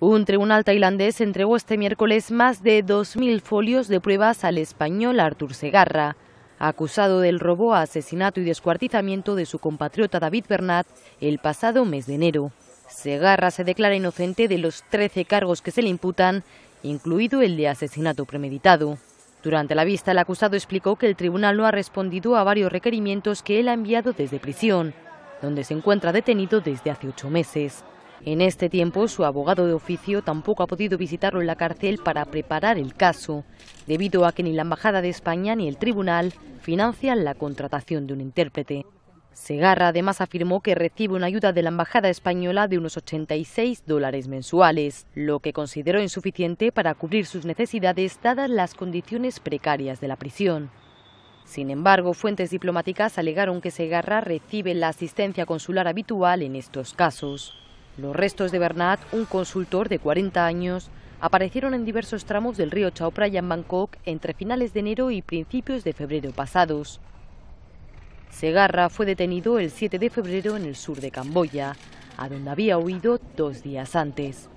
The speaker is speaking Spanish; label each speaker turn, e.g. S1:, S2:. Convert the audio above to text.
S1: Un tribunal tailandés entregó este miércoles más de 2.000 folios de pruebas al español Artur Segarra, acusado del robo, asesinato y descuartizamiento de su compatriota David Bernat el pasado mes de enero. Segarra se declara inocente de los 13 cargos que se le imputan, incluido el de asesinato premeditado. Durante la vista, el acusado explicó que el tribunal no ha respondido a varios requerimientos que él ha enviado desde prisión, donde se encuentra detenido desde hace ocho meses. En este tiempo, su abogado de oficio tampoco ha podido visitarlo en la cárcel para preparar el caso, debido a que ni la Embajada de España ni el tribunal financian la contratación de un intérprete. Segarra además afirmó que recibe una ayuda de la Embajada Española de unos 86 dólares mensuales, lo que consideró insuficiente para cubrir sus necesidades dadas las condiciones precarias de la prisión. Sin embargo, fuentes diplomáticas alegaron que Segarra recibe la asistencia consular habitual en estos casos. Los restos de Bernat, un consultor de 40 años, aparecieron en diversos tramos del río Chao Phraya en Bangkok entre finales de enero y principios de febrero pasados. Segarra fue detenido el 7 de febrero en el sur de Camboya, a donde había huido dos días antes.